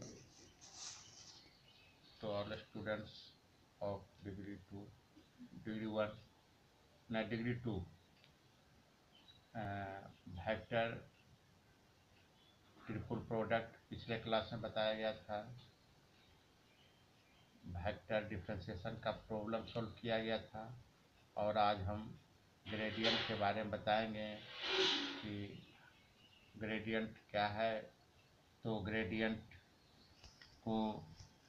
welcome to all the students of degree degree degree 1 now degree 2 uh, product पिछले class में बताया गया था वेक्टर डिफ्रेंसिएशन का प्रॉब्लम सॉल्व किया गया था और आज हम ग्रेडियंट के बारे में बताएंगे कि ग्रेडियंट क्या है तो ग्रेडियंट को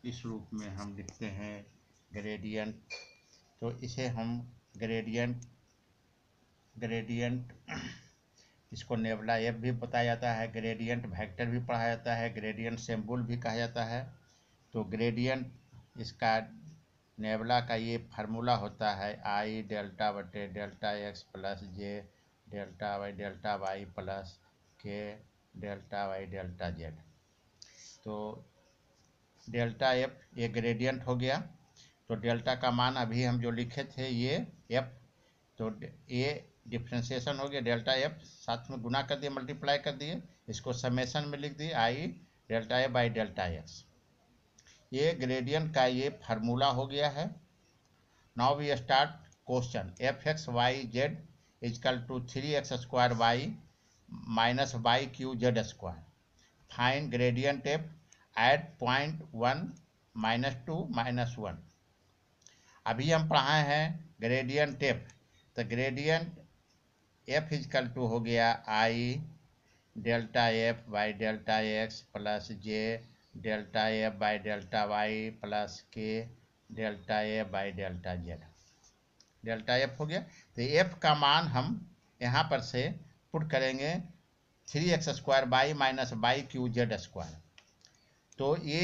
इस रूप में हम लिखते हैं ग्रेडियंट तो इसे हम ग्रेडियंट ग्रेडियंट इसको नेबला एफ भी बताया जाता है ग्रेडियंट वेक्टर भी पढ़ा जाता है ग्रेडियंट सेम्बुल भी कहा जाता है तो ग्रेडियंट इसका नेबला का ये फार्मूला होता है आई डेल्टा बटे डेल्टा एक्स प्लस जे delta Y delta Y plus K delta Y delta Z तो डेल्टा एफ ये ग्रेडियंट हो गया तो डेल्टा का मान अभी हम जो लिखे थे ये एफ तो ये डिफ्रेंसिएशन हो गया डेल्टा एफ साथ में गुना कर दिए मल्टीप्लाई कर दिए इसको समेसन में लिख दिए I delta F by delta X ये ग्रेडियंट का ये फार्मूला हो गया है now we start question F X Y Z is equal to three X square Y minus Y cube Z square find gradient F at point one minus two minus one अभी हम पढ़ाए हैं gradient F तो gradient F is equal to हो गया I delta F by delta x plus J delta F by delta Y plus K delta F by delta Z delta F हो गया तो एफ का मान हम यहाँ पर से पुट करेंगे three X square Y minus Y cube Z square तो ये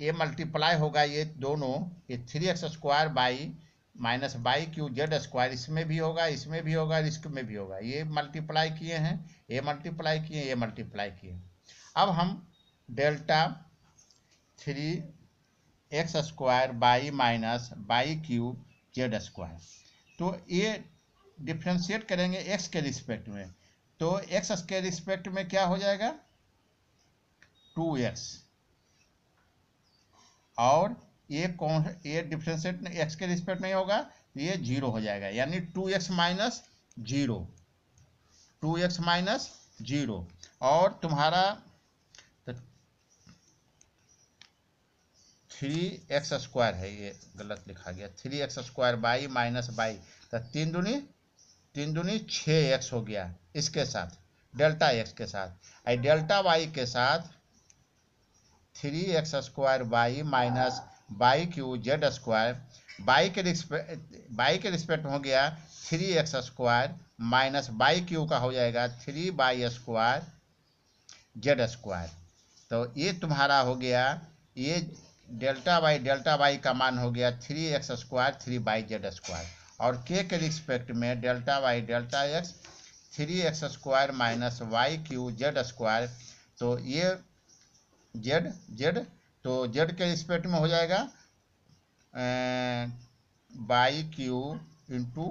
ये मल्टीप्लाई होगा ये दोनों ये three X square Y minus Y cube Z square इसमें भी होगा इसमें भी होगा इसमें भी होगा ये मल्टीप्लाई किए हैं ये मल्टीप्लाई किए ये मल्टीप्लाई किए अब हम delta three X square Y minus Y cube Z square तो ये डिफ्रेंशिएट करेंगे एक्स के रिस्पेक्ट में तो एक्स के रिस्पेक्ट में क्या हो जाएगा टू एक्स और ये कौन ये डिफ्रेंशिएट एक्स के रिस्पेक्ट नहीं होगा तो ये जीरो हो जाएगा यानी two X minus zero two X minus zero और तुम्हारा थ्री एक्स स्क्वायर है ये गलत लिखा गया three X square Y minus Y तो तीन दुनी तीन दुनी छः एक्स हो गया इसके साथ डेल्टा एक्स के साथ आई डेल्टा वाई के साथ three X square Y minus Y cube Z square Y के रिस्पेक्ट बाई के रिस्पेक्ट हो गया three X square minus Y cube का हो जाएगा three Y square Z square तो ये तुम्हारा हो गया ये डेल्टा बाई डेल्टा बाई का मान हो गया three X square three Y Z square और के के रिस्पेक्ट में delta Y delta X three X square minus Y cube Z square तो ये जेड जेड तो जेड के रिस्पेक्ट में हो जाएगा Y cube into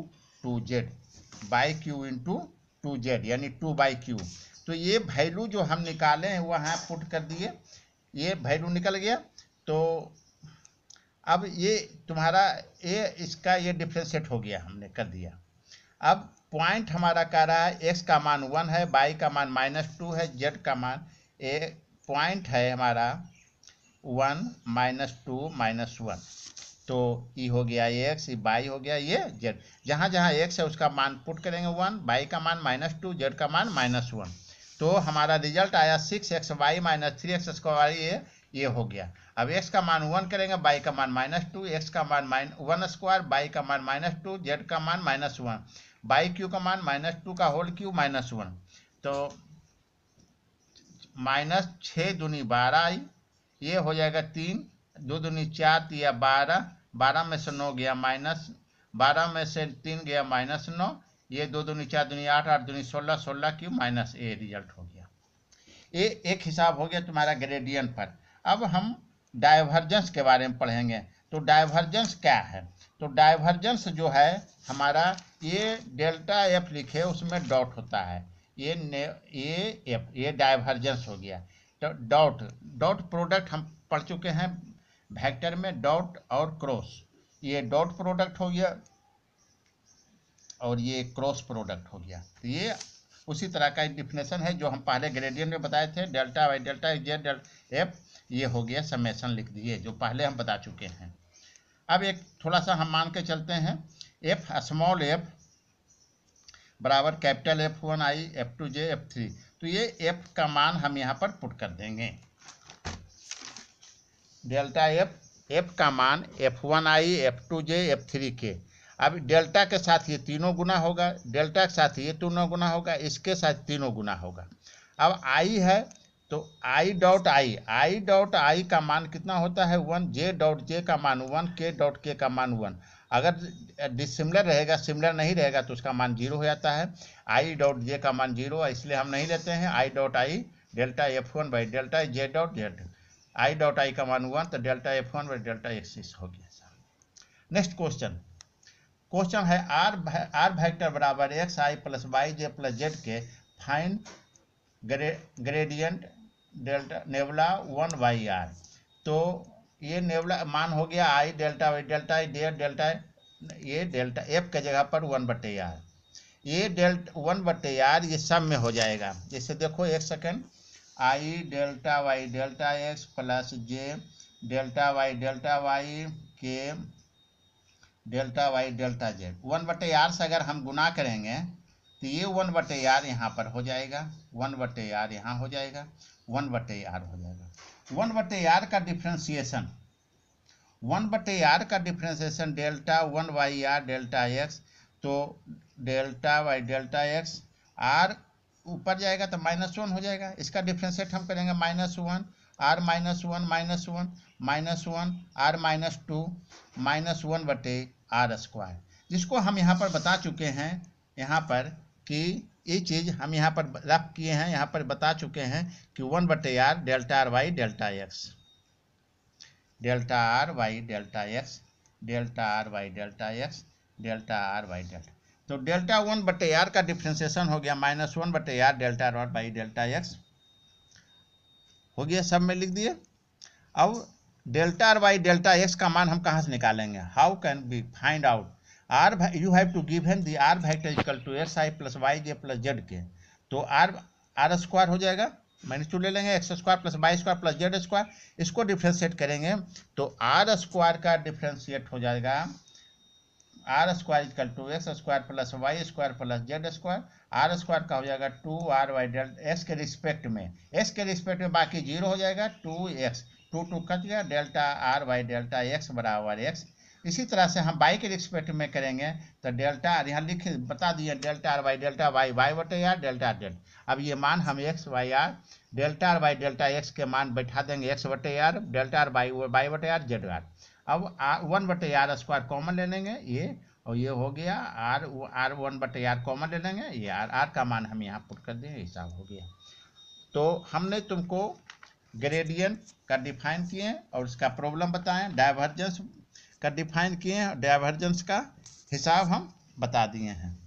two Z Y cube into two Z यानी टू बाई क्यू तो ये वैल्यू जो हम निकाले हैं वह हाँ पुट कर दिए ये वैल्यू निकल गया तो अब ये तुम्हारा ये इसका ये डिफ्रेंशिएट हो गया हमने कर दिया अब पॉइंट हमारा कह रहा है एक्स का मान वन है बाई का मान माइनस टू है जेड का मान ए पॉइंट है हमारा one minus two minus one तो ये हो गया ये एक्स बाई हो गया ये जेड जहाँ जहाँ एक्स है उसका मान पुट करेंगे वन बाई का मान माइनस टू जेड का मान माइनस वन तो हमारा रिजल्ट आया six X Y minus three X square ये ये हो गया अब एक्स का मान वन करेंगे बाई का मान माइनस टू एक्स का मान माइन वन स्क्वायर बाई का मान माइनस टू जेड का मान माइनस वन बाई क्यू का मान माइनस टू का होल क्यू माइनस वन तो माइनस छः दूनी बारह आई ये हो जाएगा तीन दो दूनी चार तो या बारह बारह में से नौ गया माइनस बारह में से तीन गया माइनस नौ ये दो दूनी चार दूनी आठ आठ दूनी सोलह सोलह की माइनस ए रिजल्ट हो गया ये एक हिसाब हो गया तुम्हारा ग्रेडियन पर अब हम डाइवर्जेंस के बारे में पढ़ेंगे तो डाइवर्जेंस क्या है तो डाइवर्जेंस जो है हमारा ये डेल्टा एफ लिखे उसमें डॉट होता है ये ने ये एफ ये डाइवर्जेंस हो गया तो डॉट डॉट प्रोडक्ट हम पढ़ चुके हैं वेक्टर में डॉट और क्रॉस ये डॉट प्रोडक्ट हो गया और ये क्रॉस प्रोडक्ट हो गया तो ये उसी तरह का एक डिफिनेशन है जो हम पहले ग्रेडियंट में बताए थे delta Y delta Z delta F ये हो गया समेसन लिख दिए जो पहले हम बता चुके हैं अब एक थोड़ा सा हम मान के चलते हैं एफ स्मॉल एफ बराबर capital F one I F two J F three तो ये एफ का मान हम यहाँ पर पुट कर देंगे डेल्टा एफ एफ का मान F one I F two J F three के अब डेल्टा के साथ ये तीनों गुना होगा डेल्टा के साथ ये तीनों गुना होगा इसके साथ तीनों गुना होगा अब आई है तो आई dot I I dot I का मान कितना होता है वन जे डॉट जे का मान वन के डॉट के का मान वन अगर डिसिमिलर रहेगा सिमिलर नहीं रहेगा तो उसका मान जीरो हो जाता है आई डॉट जे का मान जीरो इसलिए हम नहीं लेते हैं I dot I delta F one by delta J dot Z I dot I का मान हुआ तो delta F one by delta axis हो गया सर नेक्स्ट क्वेश्चन क्वेश्चन है आर आर वेक्टर बराबर X I plus Y J plus Z K find ग्रे, gradient delta nabla one by R तो ये नेवला मान हो गया I delta Y delta I डेयर डेल्टा ये डेल्टा एफ के जगह पर वन बटे आर ये डेल्ट वन बटे आर ये सब में हो जाएगा जैसे देखो एक second i delta Y delta x plus J delta Y delta Y के delta Y delta z one बटे आर से अगर हम गुना करेंगे तो ये वन बटे आर यहाँ पर हो जाएगा वन बटे आर यहाँ हो जाएगा वन बटे आर हो जाएगा वन बटे आर का डिफ्रेंसिएशन वन बटे आर का differentiation delta one Y R delta X तो delta Y delta X R ऊपर जाएगा तो माइनस वन हो जाएगा इसका डिफ्रेंशिएट हम करेंगे minus one R minus one minus one minus one R minus two minus one बटे आर स्क्वायर जिसको हम यहाँ पर बता चुके हैं यहाँ पर कि ये चीज़ हम यहाँ पर रफ किए हैं यहाँ पर बता चुके हैं कि वन बटे R delta R Y delta X delta R Y delta X delta R Y delta X delta R Y delta तो डेल्टा वन बटे आर का डिफ्रेंसिएशन हो गया माइनस वन बटे R delta R by delta X हो गया सब में लिख दिए अब delta R Y delta X का मान हम कहाँ से निकालेंगे how can be find out R you have to give Hem the R भाई equal to X I plus Y J plus Z K तो आर आर स्क्वायर हो जाएगा माइनस टू ले लेंगे X square plus Y square plus Z square इसको differentiate करेंगे तो R square का डिफ्रेंशिएट हो जाएगा R square is equal to X square plus Y square plus Z square R square का हो जाएगा two R Y delta X के रिस्पेक्ट में एक्स के रिस्पेक्ट में बाकी जीरो हो जाएगा two X two two cut गया delta R Y delta X बराबर एक्स इसी तरह से हम वाई के रिस्पेक्ट में करेंगे तो डेल्टा आर यहाँ लिख बता दिए delta R Y delta Y Y बटे आर डेल्टा आर डेल्टा अब ये मान हम X Y R delta R Y delta X के मान बैठा देंगे एक्स बटे R delta R Y Y बटे आर जेड आर अब आर वन बटे आर स्क्वायर कॉमन ले लेंगे ये और ये हो गया आर आर वन बटे आर कॉमन ले लेंगे ये आर आर का मान हम यहाँ पुट कर दें हिसाब हो गया तो हमने तुमको ग्रेडियंट का डिफाइन किए और उसका प्रॉब्लम बताएं डाइवर्जेंस का डिफाइन किए हैं डाइवर्जेंस का हिसाब हम बता दिए हैं